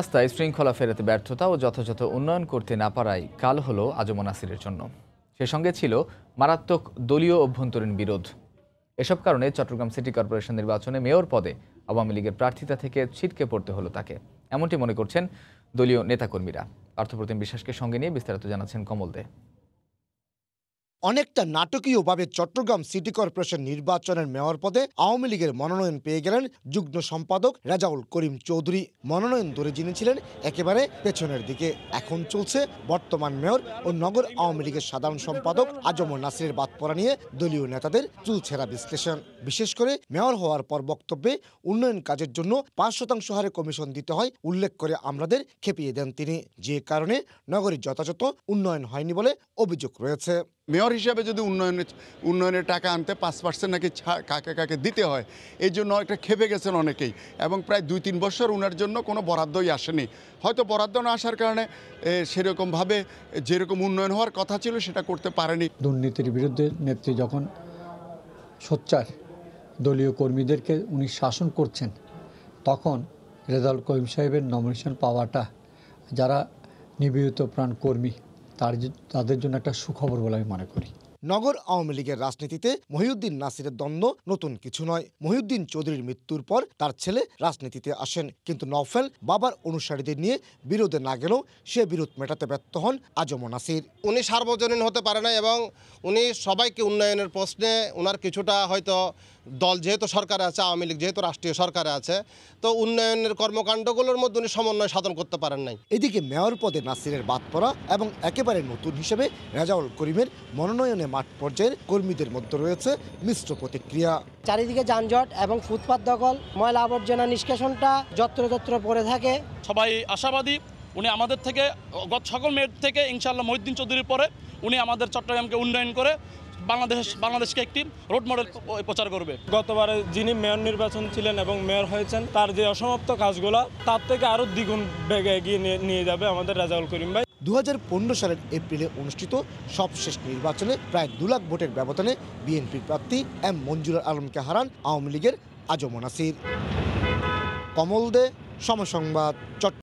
রাস্তায় শৃঙ্খলা ফেরাতে ব্যর্থতা ও যথাযথ উন্নয়ন করতে না পারায় কাল হলো আজম নাসিরের জন্য সে সঙ্গে ছিল মারাত্মক দলীয় অভ্যন্তরীণ বিরোধ এসব কারণে চট্টগ্রাম সিটি কর্পোরেশন নির্বাচনে মেয়র পদে আওয়ামী লীগের প্রার্থিতা থেকে ছিটকে পড়তে হলো তাকে এমনটি মনে করছেন দলীয় নেতাকর্মীরা অর্থপ্রতিম বিশ্বাসকে সঙ্গে নিয়ে বিস্তারিত জানাচ্ছেন কমল দে অনেকটা নাটকীয়ভাবে চট্টগ্রাম সিটি কর্পোরেশন নির্বাচনের মেয়র পদে আওয়ামী লীগের মনোনয়ন পেয়ে গেলেন যুগ্ম সম্পাদক রাজাউল করিম চৌধুরী মনোনয়ন ধরে জিনেছিলেন একেবারে পেছনের দিকে এখন চলছে বর্তমান মেয়র ও নগর আওয়ামী লীগের সাধারণ সম্পাদক আজম নাসিরের বাদ পড়া নিয়ে দলীয় নেতাদের চুলছেরা বিশ্লেষণ বিশেষ করে মেয়র হওয়ার পর বক্তব্যে উন্নয়ন কাজের জন্য পাঁচ শতাংশ হারে কমিশন দিতে হয় উল্লেখ করে আমাদের খেপিয়ে দেন তিনি যে কারণে নগরীর যথাযথ উন্নয়ন হয়নি বলে অভিযোগ রয়েছে মেয়র হিসাবে যদি উন্নয়নের উন্নয়নের টাকা আনতে পাঁচ পার্সেন্ট নাকি কাকে কাকে দিতে হয় এই জন্য একটা খেপে গেছেন অনেকেই এবং প্রায় দুই তিন বছর উনার জন্য কোনো বরাদ্দই আসেনি হয়তো বরাদ্দ না আসার কারণে সেরকমভাবে যেরকম উন্নয়ন হওয়ার কথা ছিল সেটা করতে পারেনি দুর্নীতির বিরুদ্ধে নেত্রী যখন সোচ্চার দলীয় কর্মীদেরকে উনি শাসন করছেন তখন রেজাল করিম সাহেবের নমিনেশন পাওয়াটা যারা নিবেদিত প্রাণ কর্মী তার তাদের জন্য একটা সুখবর বলে আমি মনে করি নগর আওয়ামী লীগের রাজনীতিতে মহিউদ্দিন নাসিরের দ্বন্দ্ব নতুন কিছু নয় মহিউদ্দিন চৌধুরীর মৃত্যুর পর তার ছেলে রাজনীতিতে আসেন কিন্তু নফেল বাবার অনুসারীদের নিয়ে বিরোধে না গেলেও সে বিরোধ মেটাতে ব্যর্থ হন আজম নাসির উনি সার্বজনীন হতে পারে না এবং উনি সবাইকে উন্নয়নের প্রশ্নে ওনার কিছুটা হয়তো দল যেহেতু সরকারে আছে আওয়ামী লীগ যেহেতু রাষ্ট্রীয় সরকারে আছে তো উন্নয়নের কর্মকাণ্ডগুলোর মধ্যে উনি সমন্বয় সাধন করতে পারেন নাই এদিকে মেয়র পদে নাসিরের বাদ পড়া এবং একেবারে নতুন হিসেবে রেজাউল করিমের মনোনয়নে মাঠ পর্যায়ের কর্মীদের মধ্যে রয়েছে মিশ্র প্রতিক্রিয়া চারিদিকে যানজট এবং ফুটপাত দখল ময়লা আবর্জনা নিষ্কাশনটা যত্র যত্র পড়ে থাকে সবাই আশাবাদী উনি আমাদের থেকে গত সকল মেয়ের থেকে ইনশাল্লাহ মহিদ্দিন চৌধুরীর পরে উনি আমাদের চট্টগ্রামকে উন্নয়ন করে বাংলাদেশ বাংলাদেশকে একটি রোড মডেল প্রচার করবে গতবারে যিনি মেয়র নির্বাচন ছিলেন এবং মেয়র হয়েছেন তার যে অসমাপ্ত কাজগুলো তার থেকে আরও দ্বিগুণ বেগে এগিয়ে নিয়ে যাবে আমাদের রাজাউল করিম ভাই দু সালের এপ্রিলে অনুষ্ঠিত সবশেষ নির্বাচনে প্রায় দু লাখ ভোটের ব্যবধানে বিএনপি প্রার্থী এম মঞ্জুর আলমকে হারান আওয়ামী লীগের আজমনাসির কমল দে সমসংবাদ চট্ট